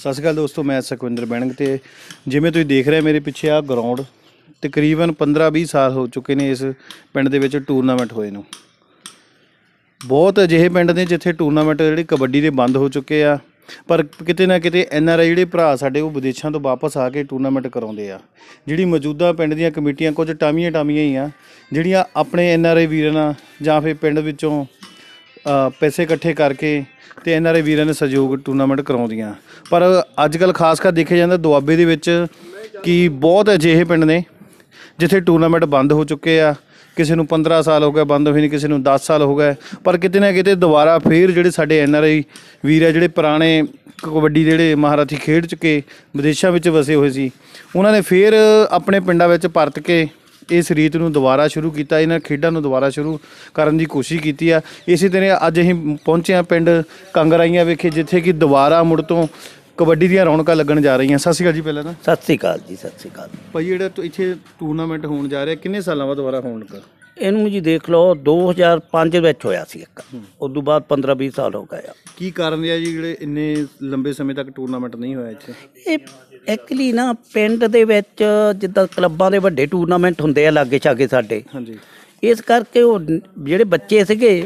ਸਤਿ ਸ਼੍ਰੀ ਅਕਾਲ ਦੋਸਤੋ ਮੈਂ ਸਕਵਿੰਦਰ ਬੈਣਗ ਤੇ ਜਿਵੇਂ ਤੁਸੀਂ ਦੇਖ ਰਹੇ ਮੇਰੇ ਪਿੱਛੇ ਆ ਗਰਾਊਂਡ ਤਕਰੀਬਨ 15-20 ਸਾਲ ਹੋ ਚੁੱਕੇ ਨੇ ਇਸ ਪਿੰਡ ਦੇ ਵਿੱਚ ਟੂਰਨਾਮੈਂਟ ਹੋਏ ਨੂੰ ਬਹੁਤ ਅਜਿਹੇ ਪਿੰਡ ਨੇ ਜਿੱਥੇ ਟੂਰਨਾਮੈਂਟ ਜਿਹੜੇ ਕਬੱਡੀ ਦੇ ਬੰਦ ਹੋ ਚੁੱਕੇ ਆ ਪਰ ਕਿਤੇ ਨਾ ਕਿਤੇ ਐਨ ਆਰ ਆਈ ਜਿਹੜੇ ਭਰਾ ਸਾਡੇ ਉਹ ਵਿਦੇਸ਼ਾਂ ਤੋਂ ਵਾਪਸ ਆ ਕੇ ਟੂਰਨਾਮੈਂਟ ਕਰਾਉਂਦੇ ਆ ਜਿਹੜੀ ਮੌਜੂਦਾ ਪਿੰਡ ਦੀਆਂ ਕਮੇਟੀਆਂ ਕੁਝ ਟਾਮੀਆਂ ਟਾਮੀਆਂ ਹੀ ਆ ਜਿਹੜੀਆਂ ਆਪਣੇ ਐਨ ਆਰ ਆਈ ਵੀਰਾਂ ਨਾਲ ਜਾਂ ਫਿਰ ਪਿੰਡ ਵਿੱਚੋਂ ਪੈਸੇ ਇਕੱਠੇ ਕਰਕੇ ਤੇ ਇਹਨਾਂ ਦੇ ਵੀਰਾਂ ਨੇ ਸਹਿਯੋਗ ਟੂਰਨਾਮੈਂਟ ਕਰਾਉਂਦੀਆਂ ਪਰ ਅੱਜ ਕੱਲ ਖਾਸ ਕਰ ਦੇਖਿਆ ਜਾਂਦਾ ਦੁਆਬੇ ਦੇ ਵਿੱਚ ਕਿ ਬਹੁਤ ਅਜਿਹੇ ਪਿੰਡ ਨੇ ਜਿੱਥੇ ਟੂਰਨਾਮੈਂਟ ਬੰਦ ਹੋ ਚੁੱਕੇ ਆ ਕਿਸੇ ਨੂੰ 15 ਸਾਲ ਹੋ ਗਏ ਬੰਦ ਹੋਈ ਨਹੀਂ ਕਿਸੇ ਨੂੰ 10 ਸਾਲ ਹੋ ਗਏ ਪਰ ਕਿਤੇ ਨਾ ਕਿਤੇ ਦੁਬਾਰਾ ਫੇਰ ਜਿਹੜੇ ਸਾਡੇ ਐਨ ਆਰ ਆਈ ਵੀਰ ਆ ਜਿਹੜੇ ਪੁਰਾਣੇ ਕਬੱਡੀ ਜਿਹੜੇ ਮਹਾਰਾਥੀ ਖੇਡ ਚੁੱਕੇ ਵਿਦੇਸ਼ਾਂ ਵਿੱਚ ਵਸੇ ਹੋਏ ਸੀ ਉਹਨਾਂ ਨੇ ਫੇਰ ਆਪਣੇ ਪਿੰਡਾਂ ਵਿੱਚ ਪਰਤ ਕੇ ਇਸ ਰੀਤ ਨੂੰ ਦੁਬਾਰਾ ਸ਼ੁਰੂ ਕੀਤਾ ਇਹਨਾਂ ਖੇਡਾਂ ਨੂੰ ਦੁਬਾਰਾ ਸ਼ੁਰੂ ਕਰਨ ਦੀ ਕੋਸ਼ਿਸ਼ ਕੀਤੀ ਆ ਇਸੇ ਤਰ੍ਹਾਂ ਅੱਜ ਅਸੀਂ ਪਹੁੰਚੇ ਆ ਪਿੰਡ ਕੰਗਰਾਈਆਂ ਵਿਖੇ ਜਿੱਥੇ ਕਿ ਦੁਬਾਰਾ ਮੁੜ ਤੋਂ ਕਬੱਡੀ ਦੀਆਂ ਰੌਣਕਾਂ ਲੱਗਣ ਜਾ ਰਹੀਆਂ ਸਤਿ ਸ਼੍ਰੀ ਅਕਾਲ ਜੀ ਪਹਿਲਾਂ ਤਾਂ ਸਤਿ ਸ੍ਰੀ ਅਕਾਲ ਜੀ ਸਤਿ ਸ੍ਰੀ ਅਕਾਲ ਭਾਈ ਜਿਹੜਾ ਇੱਥੇ ਟੂਰਨਾਮੈਂਟ ਹੋਣ ਜਾ ਰਿਹਾ ਕਿੰਨੇ ਸਾਲਾਂ ਬਾਅਦ ਦੁਬਾਰਾ ਹੋਣ ਲੱਗਾ ਇਹਨੂੰ ਜੀ ਦੇਖ ਲਓ 2005 ਵਿੱਚ ਹੋਇਆ ਸੀ ਇੱਕ ਉਸ ਤੋਂ ਬਾਅਦ 15 20 ਸਾਲ ਹੋ ਗਏ ਆ ਕੀ ਕਾਰਨ ਰਿਹਾ ਜੀ ਜਿਹੜੇ ਇੰਨੇ ਲੰਬੇ ਸਮੇਂ ਤੱਕ ਟੂਰਨਾਮੈਂਟ ਨਹੀਂ ਹੋਇਆ ਇੱਥੇ ਇਹ ਐਕਚੁਅਲੀ ਨਾ ਪਿੰਡ ਦੇ ਵਿੱਚ ਜਿੱਦਾਂ ਕਲੱਬਾਂ ਦੇ ਵੱਡੇ ਟੂਰਨਾਮੈਂਟ ਹੁੰਦੇ ਆ ਲਾਗੇ ਛਾਗੇ ਸਾਡੇ ਹਾਂਜੀ ਇਸ ਕਰਕੇ ਉਹ ਜਿਹੜੇ ਬੱਚੇ ਸੀਗੇ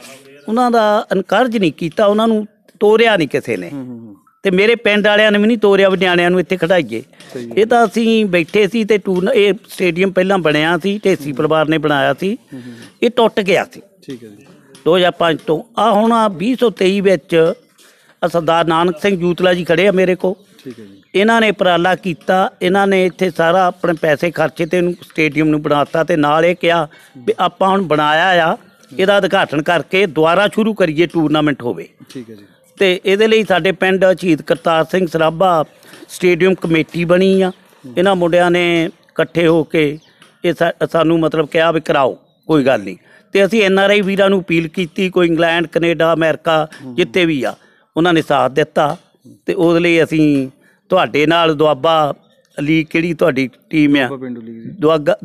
ਉਹਨਾਂ ਦਾ ਇਨਕਰਜ ਨਹੀਂ ਕੀਤਾ ਉਹਨਾਂ ਨੂੰ ਤੋਰਿਆ ਨਹੀਂ ਕਿਸੇ ਨੇ ਤੇ ਮੇਰੇ ਪਿੰਡ ਵਾਲਿਆਂ ਨੇ ਵੀ ਨਹੀਂ ਤੋਰਿਆ ਵਿਦਿਆਣਿਆਂ ਨੂੰ ਇੱਥੇ ਖੜਾਈਏ ਇਹ ਤਾਂ ਅਸੀਂ ਬੈਠੇ ਸੀ ਤੇ ਟੂਰ ਇਹ ਸਟੇਡੀਅਮ ਪਹਿਲਾਂ ਬਣਿਆ ਸੀ ਢੇਸੀ ਪਰਿਵਾਰ ਨੇ ਬਣਾਇਆ ਸੀ ਇਹ ਟੁੱਟ ਗਿਆ ਸੀ ਠੀਕ ਹੈ ਜੀ 2005 ਤੋਂ ਆ ਹੁਣ ਆ 2023 ਵਿੱਚ ਸਰਦਾਰ ਨਾਨਕ ਸਿੰਘ ਜੂਤਲਾ ਜੀ ਖੜੇ ਆ ਮੇਰੇ ਕੋ ਠੀਕ ਹੈ ਜੀ ਇਹਨਾਂ ਨੇ ਉਪਰਾਲਾ ਕੀਤਾ ਇਹਨਾਂ ਨੇ ਇੱਥੇ ਸਾਰਾ ਆਪਣੇ ਪੈਸੇ ਖਰਚੇ ਤੇ ਇਹਨੂੰ ਸਟੇਡੀਅਮ ਨੂੰ ਬਣਾਤਾ ਤੇ ਨਾਲ ਇਹ ਕਿਹਾ ਵੀ ਆਪਾਂ ਹੁਣ ਬਣਾਇਆ ਆ ਇਹਦਾ ਉਦਘਾਟਨ ਕਰਕੇ ਦੁਬਾਰਾ ਸ਼ੁਰੂ ਕਰੀਏ ਟੂਰਨਾਮੈਂਟ ਹੋਵੇ ਠੀਕ ਹੈ ਜੀ ਤੇ ਇਹਦੇ ਲਈ ਸਾਡੇ ਪਿੰਡ ਅਚੀਤ ਕਰਤਾਰ ਸਿੰਘ ਸਰਾਭਾ ਸਟੇਡੀਅਮ ਕਮੇਟੀ ਬਣੀ ਆ ਇਹਨਾਂ ਮੁੰਡਿਆਂ ਨੇ ਇਕੱਠੇ ਹੋ ਕੇ ਇਹ ਸਾਨੂੰ ਮਤਲਬ ਕਿਹਾ ਵੀ ਕਰਾਓ ਕੋਈ ਗੱਲ ਨਹੀਂ ਤੇ ਅਸੀਂ ਐਨ ਆਰ ਆਈ ਵੀਰਾਂ ਨੂੰ ਅਪੀਲ ਕੀਤੀ ਕੋਈ ਇੰਗਲੈਂਡ ਕੈਨੇਡਾ ਅਮਰੀਕਾ ਜਿੱਥੇ ਵੀ ਆ ਉਹਨਾਂ ਨੇ ਸਾਥ ਦਿੱਤਾ ਤੇ ਉਹਦੇ ਲਈ ਅਸੀਂ ਤੁਹਾਡੇ ਨਾਲ ਦੁਆਬਾ ਲੀਗ ਕਿਹੜੀ ਤੁਹਾਡੀ ਟੀਮ ਆ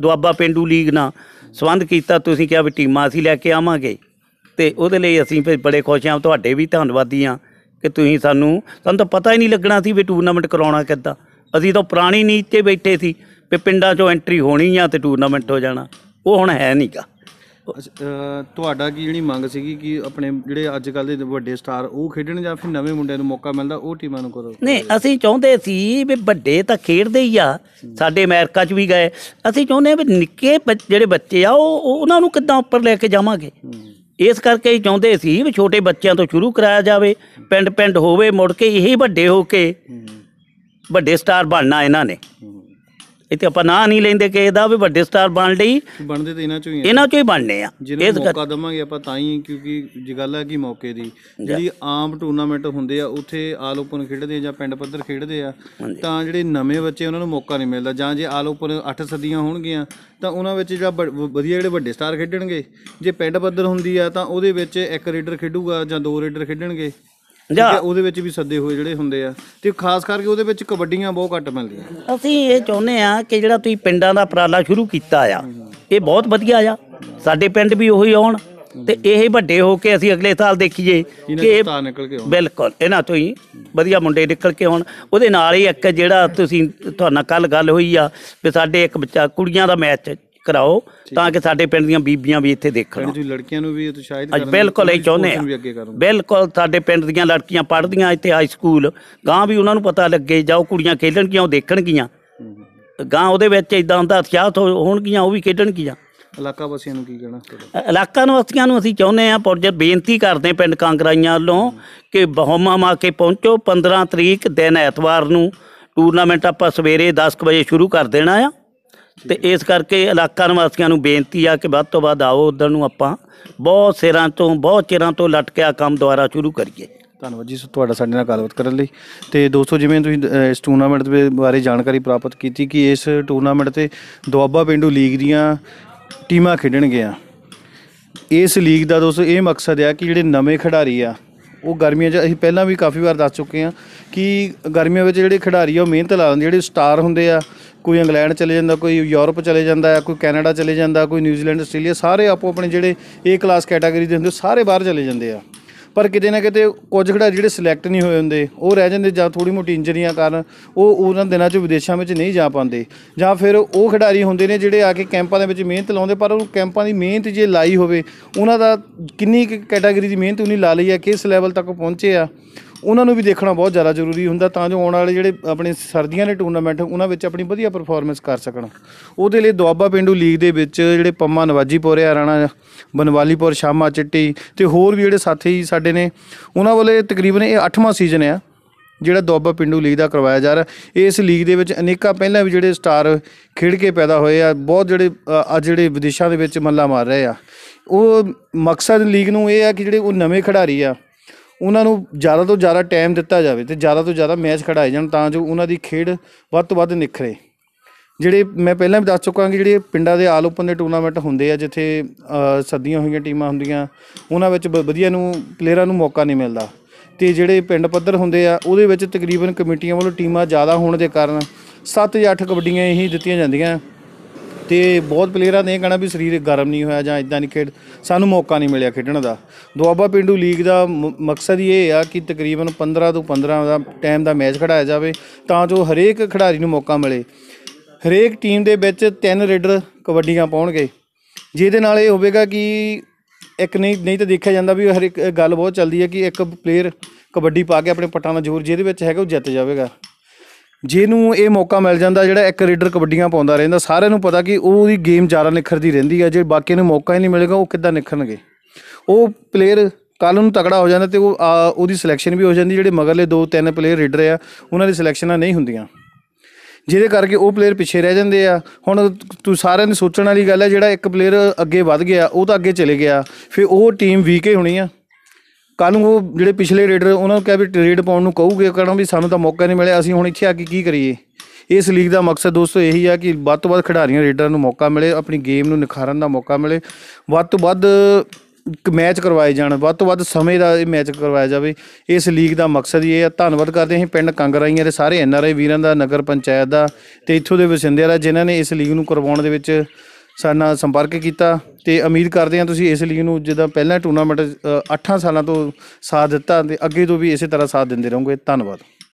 ਦੁਆਬਾ ਪਿੰਡੂ ਲੀਗ ਨਾਲ ਸੰਬੰਧ ਕੀਤਾ ਤੁਸੀਂ ਕਿਹਾ ਵੀ ਟੀਮਾਂ ਅਸੀਂ ਲੈ ਕੇ ਆਵਾਂਗੇ ਤੇ ਉਹਦੇ ਲਈ ਅਸੀਂ ਫਿਰ ਬੜੇ ਖੁਸ਼ ਹਾਂ ਤੁਹਾਡੇ ਵੀ ਧੰਨਵਾਦੀ ਆ ਕਿ ਤੁਸੀਂ ਸਾਨੂੰ ਸਾਨੂੰ ਤਾਂ ਪਤਾ ਹੀ ਨਹੀਂ ਲੱਗਣਾ ਸੀ ਵੀ ਟੂਰਨਾਮੈਂਟ ਕਰਾਉਣਾ ਕਿੱਦਾਂ ਅਸੀਂ ਤਾਂ ਪੁਰਾਣੀ ਨੀਤ ਤੇ ਬੈਠੇ ਸੀ ਵੀ ਪਿੰਡਾਂ 'ਚੋਂ ਐਂਟਰੀ ਹੋਣੀ ਆ ਤੇ ਟੂਰਨਾਮੈਂਟ ਹੋ ਜਾਣਾ ਉਹ ਹੁਣ ਹੈ ਨਹੀਂਗਾ ਤੁਹਾਡਾ ਕੀ ਜਿਹੜੀ ਮੰਗ ਸੀਗੀ ਕਿ ਆਪਣੇ ਜਿਹੜੇ ਅੱਜ ਕੱਲ ਦੇ ਵੱਡੇ ਸਟਾਰ ਉਹ ਖੇਡਣ ਜਾਂ ਫਿਰ ਨਵੇਂ ਮੁੰਡਿਆਂ ਨੂੰ ਮੌਕਾ ਮਿਲਦਾ ਉਹ ਟੀਮਾਂ ਨੂੰ ਕਰੋ ਨਹੀਂ ਅਸੀਂ ਚਾਹੁੰਦੇ ਸੀ ਵੀ ਵੱਡੇ ਤਾਂ ਖੇਡਦੇ ਹੀ ਆ ਸਾਡੇ ਅਮਰੀਕਾ 'ਚ ਵੀ ਗਏ ਅਸੀਂ ਚਾਹੁੰਦੇ ਵੀ ਨਿੱਕੇ ਜਿਹੜੇ ਬੱਚੇ ਆ ਉਹ ਉਹਨਾਂ ਨੂੰ ਕਿੱਦਾਂ ਉੱਪਰ ਲੈ ਕੇ ਜਾਵਾਂਗੇ ਇਸ ਕਰਕੇ ਹੀ ਚਾਹੁੰਦੇ ਸੀ ਵੀ ਛੋਟੇ ਬੱਚਿਆਂ ਤੋਂ ਸ਼ੁਰੂ ਕਰਾਇਆ ਜਾਵੇ ਪਿੰਡ ਪਿੰਡ ਹੋਵੇ ਮੁੜ ਕੇ ਇਹੀ ਵੱਡੇ ਹੋ ਕੇ ਵੱਡੇ ਸਟਾਰ ਬਣਨਾ ਇਹਨਾਂ ਨੇ ਤੇ ਆਪਾਂ ਨਾਂ ਨਹੀਂ ਲੈਂਦੇ ਕਿ ਇਹਦਾ ਵੀ ਵੱਡੇ ਸਟਾਰ ਬਣ ਲਈ ਬਣਦੇ ਤੇ ਇਹਨਾਂ ਚੋਂ ਹੀ ਇਹਨਾਂ ਚੋਂ ਹੀ ਬਣਨੇ ਆ ਜਿਹਨੂੰ ਮੌਕਾ ਦਵਾਂਗੇ ਆਪਾਂ ਤਾਂ ਹੀ ਕਿਉਂਕਿ ਜੇ ਗੱਲ ਆ ਕਿ ਮੌਕੇ ਦੀ ਜਿਹੜੀ ਆਮ ਟੂਰਨਾਮੈਂਟ ਹੁੰਦੇ ਆ ਉੱਥੇ ਆਲ ਓਪਨ ਖੇਡਦੇ ਆ ਜਾਂ ਪਿੰਡ ਪੱਧਰ ਖੇਡਦੇ ਆ ਤਾਂ ਜਿਹੜੇ ਨਵੇਂ ਬੱਚੇ ਉਹਨਾਂ ਨੂੰ ਮੌਕਾ ਨਹੀਂ ਮਿਲਦਾ ਜਾਂ ਜੇ ਆਲ ਓਪਨ 8 ਸਦੀਆਂ ਹੋਣਗੀਆਂ ਤਾਂ ਉਹਨਾਂ ਵਿੱਚ ਜਿਹੜਾ ਵਧੀਆ ਜਿਹੜੇ ਵੱਡੇ ਸਟਾਰ ਖੇਡਣਗੇ ਜੇ ਪਿੰਡ ਪੱਧਰ ਹੁੰਦੀ ਆ ਤਾਂ ਉਹਦੇ ਵਿੱਚ ਇੱਕ ਰੇਡਰ ਖੇਡੂਗਾ ਜਾਂ ਦੋ ਰੇਡਰ ਖੇਡਣਗੇ ਜਾਂ ਉਹਦੇ ਵਿੱਚ ਵੀ ਸੱਦੇ ਹੋਏ ਜਿਹੜੇ ਹੁੰਦੇ ਆ ਤੇ ਖਾਸ ਕਰਕੇ ਉਹਦੇ ਵਿੱਚ ਕਬੱਡੀਆਂ ਬਹੁਤ ਘੱਟ ਮਿਲਦੀਆਂ ਅਸੀਂ ਇਹ ਚਾਹੁੰਦੇ ਆ ਕਿ ਜਿਹੜਾ ਤੁਸੀਂ ਪਿੰਡਾਂ ਦਾ ਪ੍ਰਾਲਾ ਸ਼ੁਰੂ ਕੀਤਾ ਆ ਇਹ ਬਹੁਤ ਵਧੀਆ ਆ ਸਾਡੇ ਪਿੰਡ ਵੀ ਉਹੀ ਆਉਣ ਤੇ ਇਹ ਵੱਡੇ ਹੋ ਕੇ ਅਸੀਂ ਅਗਲੇ ਸਾਲ ਦੇਖੀਏ ਕਿ ਬਿਲਕੁਲ ਇਹਨਾਂ ਤੋਂ ਹੀ ਵਧੀਆ ਮੁੰਡੇ ਨਿਕਲ ਕੇ ਆਉਣ ਉਹਦੇ ਨਾਲ ਹੀ ਇੱਕ ਜਿਹੜਾ ਤੁਸੀਂ ਤੁਹਾਨੂੰ ਕੱਲ ਗੱਲ ਹੋਈ ਆ ਵੀ ਸਾਡੇ ਇੱਕ ਬੱਚਾ ਕੁੜੀਆਂ ਦਾ ਮੈਚ ਕਰਾਓ ਤਾਂ ਕਿ ਸਾਡੇ ਪਿੰਡ ਦੀਆਂ ਬੀਬੀਆਂ ਵੀ ਇੱਥੇ ਦੇਖਣ ਤੁਸੀਂ ਲੜਕੀਆਂ ਨੂੰ ਵੀ ਉਤਸ਼ਾਹਿਤ ਕਰਨ ਬਿਲਕੁਲ ਇਹ ਚਾਹੁੰਦੇ ਆ ਬਿਲਕੁਲ ਸਾਡੇ ਪਿੰਡ ਦੀਆਂ ਲੜਕੀਆਂ ਪੜ੍ਹਦੀਆਂ ਇੱਥੇ ਹਾਈ ਸਕੂਲ ਗਾਂ ਵੀ ਉਹਨਾਂ ਨੂੰ ਪਤਾ ਲੱਗੇ ਜਾਓ ਕੁੜੀਆਂ ਖੇਡਣਗੀਆਂ ਉਹ ਦੇਖਣਗੀਆਂ ਗਾਂ ਉਹਦੇ ਵਿੱਚ ਇਦਾਂ ਦਾ ਹੋਣ ਹੋਣਗੀਆਂ ਉਹ ਵੀ ਖੇਡਣਗੀਆਂ ਇਲਾਕਾ ਵਸੀਆਂ ਨੂੰ ਕੀ ਕਹਿਣਾ ਇਲਾਕਾ ਵਾਸੀਆਂ ਨੂੰ ਅਸੀਂ ਚਾਹੁੰਦੇ ਆ ਪਰ ਜੇ ਬੇਨਤੀ ਕਰਦੇ ਪਿੰਡ ਕਾਂਗਰਾਈਆਂ ਵੱਲੋਂ ਕਿ ਬਹੁਮਾ ਮਾ ਕੇ ਪਹੁੰਚੋ 15 ਤਰੀਕ ਦਿਨ ਐਤਵਾਰ ਨੂੰ ਟੂਰਨਾਮੈਂਟ ਆਪਾਂ ਸਵੇਰੇ 10 ਵਜੇ ਸ਼ੁਰੂ ਕਰ ਦੇਣਾ ਆ ਤੇ ਇਸ ਕਰਕੇ ਇਲਾਕਾ ਨਿਵਾਸੀਆਂ ਨੂੰ ਬੇਨਤੀ ਆ ਕਿ ਵੱਧ ਤੋਂ ਵੱਧ ਆਓ ਉਧਰ ਨੂੰ ਆਪਾਂ ਬਹੁਤ ਸਿਰਾਂ ਤੋਂ ਬਹੁਤ ਚਿਰਾਂ ਤੋਂ ਲਟਕਿਆ ਕੰਮ ਦੁਆਰਾ ਸ਼ੁਰੂ ਕਰੀਏ ਧੰਨਵਾਦ ਜੀ ਸੋ ਤੁਹਾਡਾ ਸਾਡੇ ਨਾਲ ਗੱਲਬਾਤ ਕਰਨ ਲਈ ਤੇ ਦੋਸਤੋ ਜਿਵੇਂ ਤੁਸੀਂ ਇਸ ਟੂਰਨਾਮੈਂਟ ਦੇ ਬਾਰੇ ਜਾਣਕਾਰੀ ਪ੍ਰਾਪਤ ਕੀਤੀ ਕਿ ਇਸ ਟੂਰਨਾਮੈਂਟ ਤੇ ਦੁਆਬਾ ਪਿੰਡੂ ਲੀਗ ਦੀਆਂ ਟੀਮਾਂ ਖੇਡਣਗੀਆਂ ਇਸ ਲੀਗ ਦਾ ਦੋਸਤੋ ਇਹ ਮਕਸਦ ਆ ਕਿ ਜਿਹੜੇ ਨਵੇਂ ਖਿਡਾਰੀ ਆ ਉਹ ਗਰਮੀਆਂ 'ਚ ਅਸੀਂ ਪਹਿਲਾਂ ਵੀ ਕਾਫੀ ਵਾਰ ਦੱਸ ਚੁੱਕੇ ਹਾਂ ਕਿ ਗਰਮੀਆਂ ਵਿੱਚ ਜਿਹੜੇ ਖਿਡਾਰੀ ਆ ਉਹ ਮਿਹਨਤ ਲਾ ਜਿਹੜੇ ਸਟਾਰ ਹੁੰਦੇ ਆ ਕੋਈ ਇੰਗਲੈਂਡ ਚਲੇ ਜਾਂਦਾ ਕੋਈ ਯੂਰਪ ਚਲੇ ਜਾਂਦਾ ਹੈ ਕੋਈ ਕੈਨੇਡਾ ਚਲੇ ਜਾਂਦਾ ਕੋਈ ਨਿਊਜ਼ੀਲੈਂਡ ਆਸਟ੍ਰੇਲੀਆ ਸਾਰੇ ਆਪੋ ਆਪਣੇ ਜਿਹੜੇ ਏ ਕਲਾਸ ਕੈਟਾਗਰੀ ਦੇ ਹੁੰਦੇ ਸਾਰੇ ਬਾਹਰ ਚਲੇ ਜਾਂਦੇ ਆ ਪਰ ਕਿਤੇ ਨਾ ਕਿਤੇ ਕੁਝ ਖਿਡਾਰੀ ਜਿਹੜੇ ਸਿਲੈਕਟ ਨਹੀਂ ਹੋਏ ਹੁੰਦੇ ਉਹ ਰਹਿ ਜਾਂਦੇ ਜਾਂ ਥੋੜੀ ਮੋਟੀ ਇੰਜਰੀਆਂ ਕਾਰਨ ਉਹ ਉਹਨਾਂ ਦਿਨਾਂ 'ਚ ਵਿਦੇਸ਼ਾਂ ਵਿੱਚ ਨਹੀਂ ਜਾ ਪਾਉਂਦੇ ਜਾਂ ਫਿਰ ਉਹ ਖਿਡਾਰੀ ਹੁੰਦੇ ਨੇ ਜਿਹੜੇ ਆ ਕੇ ਕੈਂਪਾਂ ਦੇ ਵਿੱਚ ਮਿਹਨਤ ਲਾਉਂਦੇ ਪਰ ਉਹ ਕੈਂਪਾਂ ਦੀ ਮਿਹਨਤ ਜੇ ਲਾਈ ਹੋਵੇ ਉਹਨਾਂ ਦਾ ਕਿੰਨੀ ਕੈਟਾਗਰੀ ਦੀ ਮਿਹਨਤ ਉਹਨੇ ਲਾ ਲਈ ਹੈ ਕਿਸ ਲੈਵਲ ਤੱਕ ਪਹੁੰਚੇ ਆ ਉਹਨਾਂ ਨੂੰ ਵੀ ਦੇਖਣਾ ਬਹੁਤ ਜ਼ਿਆਦਾ ਜ਼ਰੂਰੀ ਹੁੰਦਾ ਤਾਂ ਜੋ ਆਉਣ ਵਾਲੇ ਜਿਹੜੇ ਆਪਣੇ ਸਰਦੀਆਂ ਦੇ ਟੂਰਨਾਮੈਂਟ ਉਹਨਾਂ ਵਿੱਚ ਆਪਣੀ ਵਧੀਆ ਪਰਫਾਰਮੈਂਸ ਕਰ ਸਕਣ ਉਹਦੇ ਲਈ ਦੁਆਬਾ ਪਿੰਡੂ ਲੀਗ ਦੇ ਵਿੱਚ ਜਿਹੜੇ ਪੰਮਾ ਨਵਾਜੀਪੁਰ ਹਰਿਆਣਾ ਬਨਵਾਲੀਪੁਰ ਸ਼ਾਮਾ ਚਿੱਟੀ ਤੇ ਹੋਰ ਵੀ ਜਿਹੜੇ ਸਾਥੀ ਸਾਡੇ ਨੇ ਉਹਨਾਂ ਵੱਲੇ ਤਕਰੀਬਨ ਇਹ 8ਵਾਂ ਸੀਜ਼ਨ ਆ ਜਿਹੜਾ ਦੁਆਬਾ ਪਿੰਡੂ ਲੀਗ ਦਾ ਕਰਵਾਇਆ ਜਾ ਰਿਹਾ ਇਸ ਲੀਗ ਦੇ ਵਿੱਚ ਅਨੇਕਾਂ ਪਹਿਲਾਂ ਵੀ ਜਿਹੜੇ ਸਟਾਰ ਖੇਡ ਕੇ ਪੈਦਾ ਹੋਏ ਆ ਬਹੁਤ ਜਿਹੜੇ ਅੱਜ ਜਿਹੜੇ ਵਿਦੇਸ਼ਾਂ ਦੇ ਵਿੱਚ ਮੱਲਾ ਮਾਰ ਰਹੇ ਆ ਉਹ ਮਕਸਦ ਲੀਗ ਨੂੰ ਇਹ ਆ ਕਿ ਜਿਹੜੇ ਉਹ ਨਵੇਂ ਖਿਡਾਰੀ ਆ ਉਹਨਾਂ ਨੂੰ ਜ਼ਿਆਦਾ ਤੋਂ ਜ਼ਿਆਦਾ ਟਾਈਮ ਦਿੱਤਾ ਜਾਵੇ ਤੇ ਜ਼ਿਆਦਾ ਤੋਂ ਜ਼ਿਆਦਾ ਮੈਚ ਖੜਾਏ ਜਾਣ ਤਾਂ ਜੋ ਉਹਨਾਂ ਦੀ ਖੇਡ ਵੱਧ ਤੋਂ ਵੱਧ ਨਿਖਰੇ ਜਿਹੜੇ ਮੈਂ ਪਹਿਲਾਂ ਵੀ ਦੱਸ ਚੁੱਕਾ ਕਿ ਜਿਹੜੇ ਪਿੰਡਾਂ ਦੇ ਆਲ ਓਪਨ ਦੇ ਟੂਰਨਾਮੈਂਟ ਹੁੰਦੇ ਆ ਜਿੱਥੇ ਸੱਦੀਆਂ ਹੋਈਆਂ ਟੀਮਾਂ ਹੁੰਦੀਆਂ ਉਹਨਾਂ ਵਿੱਚ ਵਧੀਆ ਨੂੰ ਪਲੇਅਰਾਂ ਨੂੰ ਮੌਕਾ ਨਹੀਂ ਮਿਲਦਾ ਤੇ ਜਿਹੜੇ ਪਿੰਡ ਪੱਧਰ ਹੁੰਦੇ ਆ ਉਹਦੇ ਵਿੱਚ ਤਕਰੀਬਨ ਕਮੇਟੀਆਂ ਵੱਲੋਂ ਟੀਮਾਂ ਜ਼ਿਆਦਾ ਹੋਣ ਦੇ ਕਾਰਨ 7 ਜਾਂ 8 ਕਬੱਡੀਆਂ ਹੀ ਦਿੱਤੀਆਂ ਜਾਂਦੀਆਂ ਤੇ ਬਹੁਤ ਪਲੇਅਰਾਂ ਨੇ ਇਹ ਵੀ ਸਰੀਰ ਗਰਮ ਨਹੀਂ ਹੋਇਆ ਜਾਂ ਇਦਾਂ ਨਹੀਂ ਖੇਡ ਸਾਨੂੰ ਮੌਕਾ ਨਹੀਂ ਮਿਲਿਆ ਖੇਡਣ ਦਾ ਦੁਆਬਾ ਪਿੰਡੂ ਲੀਗ ਦਾ ਮਕਸਦ ਇਹ ਆ ਕਿ ਤਕਰੀਬਨ 15 ਤੋਂ 15 ਦਾ ਟਾਈਮ ਦਾ ਮੈਚ ਖੜਾਇਆ ਜਾਵੇ ਤਾਂ ਜੋ ਹਰੇਕ ਖਿਡਾਰੀ ਨੂੰ ਮੌਕਾ ਮਿਲੇ ਹਰੇਕ ਟੀਮ ਦੇ ਵਿੱਚ ਤਿੰਨ ਰੇਡਰ ਕਬੱਡੀਆਂ ਪਾਉਣਗੇ ਜਿਹਦੇ ਨਾਲ ਇਹ ਹੋਵੇਗਾ ਕਿ ਇੱਕ ਨਹੀਂ ਨਹੀਂ ਤਾਂ ਦੇਖਿਆ ਜਾਂਦਾ ਵੀ ਹਰ ਇੱਕ ਗੱਲ ਬਹੁਤ ਚੱਲਦੀ ਹੈ ਕਿ ਇੱਕ ਪਲੇਅਰ ਕਬੱਡੀ ਪਾ ਕੇ ਆਪਣੇ ਪੱਟਾਂ ਦਾ ਜ਼ੋਰ ਜਿਹਦੇ ਵਿੱਚ ਹੈਗਾ ਉਹ ਜਿੱਤ ਜਾਵੇਗਾ ਜਿਹਨੂੰ ਇਹ ਮੌਕਾ ਮਿਲ ਜਾਂਦਾ ਜਿਹੜਾ ਇੱਕ ਰੇਡਰ ਕਬੱਡੀਆਂ ਪਾਉਂਦਾ ਰਹਿੰਦਾ ਸਾਰਿਆਂ ਨੂੰ ਪਤਾ ਕਿ ਉਹਦੀ ਗੇਮ ਜ਼ਿਆਦਾ ਨਿਖਰਦੀ ਰਹਿੰਦੀ ਹੈ ਜੇ ਬਾਕੀ ਨੂੰ ਮੌਕਾ ਹੀ ਨਹੀਂ ਮਿਲੇਗਾ ਉਹ ਕਿੱਦਾਂ ਨਿਖਰਨਗੇ ਉਹ ਪਲੇਅਰ ਕੱਲ ਨੂੰ ਤਕੜਾ ਹੋ ਜਾਂਦਾ ਤੇ ਉਹ ਉਹਦੀ ਸਿਲੈਕਸ਼ਨ ਵੀ ਹੋ ਜਾਂਦੀ ਜਿਹੜੇ ਮਗਰਲੇ ਦੋ ਤਿੰਨ ਪਲੇਅਰ ਰੇਡਰ ਆ ਉਹਨਾਂ ਦੀ ਸਿਲੈਕਸ਼ਨਾਂ ਨਹੀਂ ਹੁੰਦੀਆਂ ਜਿਹਦੇ ਕਰਕੇ ਉਹ ਪਲੇਅਰ ਪਿੱਛੇ ਰਹਿ ਜਾਂਦੇ ਆ ਹੁਣ ਤੂੰ ਸਾਰਿਆਂ ਨੇ ਸੋਚਣ ਵਾਲੀ ਗੱਲ ਹੈ ਜਿਹੜਾ ਇੱਕ ਪਲੇਅਰ ਅੱਗੇ ਵੱਧ ਗਿਆ ਉਹ ਤਾਂ ਅੱਗੇ ਚਲੇ ਗਿਆ ਫਿਰ ਉਹ ਟੀਮ ਵੀਕੇ ਹੋਣੀ ਆ ਕੱਲ ਨੂੰ ਉਹ ਜਿਹੜੇ ਪਿਛਲੇ ਰੇਡਰ ਉਹਨਾਂ ਨੂੰ ਕਿਹਾ ਵੀ ਪਾਉਣ ਨੂੰ ਕਹੂਗੇ ਕਹਿੰਦਾ ਵੀ ਸਾਨੂੰ ਤਾਂ ਮੌਕਾ ਨਹੀਂ ਮਿਲਿਆ ਅਸੀਂ ਹੁਣ ਇੱਥੇ ਆ ਕੇ ਕੀ ਕਰੀਏ ਇਸ ਲੀਗ ਦਾ ਮਕਸਦ ਦੋਸਤੋ ਇਹੀ ਆ ਕਿ ਵੱਧ ਤੋਂ ਵੱਧ ਖਿਡਾਰੀਆਂ ਰੇਡਰਾਂ ਨੂੰ ਮੌਕਾ ਮਿਲੇ ਆਪਣੀ ਗੇਮ ਨੂੰ ਨਿਖਾਰਨ ਦਾ ਮੌਕਾ ਮਿਲੇ ਵੱਧ ਤੋਂ ਵੱਧ ਮੈਚ ਕਰਵਾਏ ਜਾਣ ਵੱਧ ਤੋਂ ਵੱਧ ਸਮੇਂ ਦਾ ਇਹ ਮੈਚ ਕਰਵਾਇਆ ਜਾਵੇ ਇਸ ਲੀਗ ਦਾ ਮਕਸਦ ਇਹ ਹੈ ਧੰਨਵਾਦ ਕਰਦੇ ਹਾਂ ਪਿੰਡ ਕੰਗਰਾਈਆਂ ਦੇ ਸਾਰੇ ਐਨਆਰਆਈ ਵੀਰਾਂ ਦਾ ਨਗਰ ਪੰਚਾਇਤ ਦਾ ਤੇ ਇੱਥੋਂ ਦੇ ਵਸਿੰਦਿਆਂ ਦਾ ਜਿਨ੍ਹਾਂ ਨੇ ਇਸ ਲੀਗ ਨੂੰ ਕਰਵਾਉਣ ਦੇ ਵਿੱਚ ਸਾਡੇ ਨਾਲ ਸੰਪਰਕ ਕੀਤਾ ਤੇ ਉਮੀਦ ਕਰਦੇ ਹਾਂ ਤੁਸੀਂ ਇਸ ਲੀਗ ਨੂੰ ਜਿਹਦਾ ਪਹਿਲਾ ਟੂਰਨਾਮੈਂਟ 8 ਸਾਲਾਂ ਤੋਂ ਸਾਥ ਦਿੱਤਾ ਤੇ ਅੱਗੇ ਤੋਂ ਵੀ ਇਸੇ ਤਰ੍ਹਾਂ ਸਾਥ ਦਿੰਦੇ ਰਹੋਗੇ ਧੰਨਵਾਦ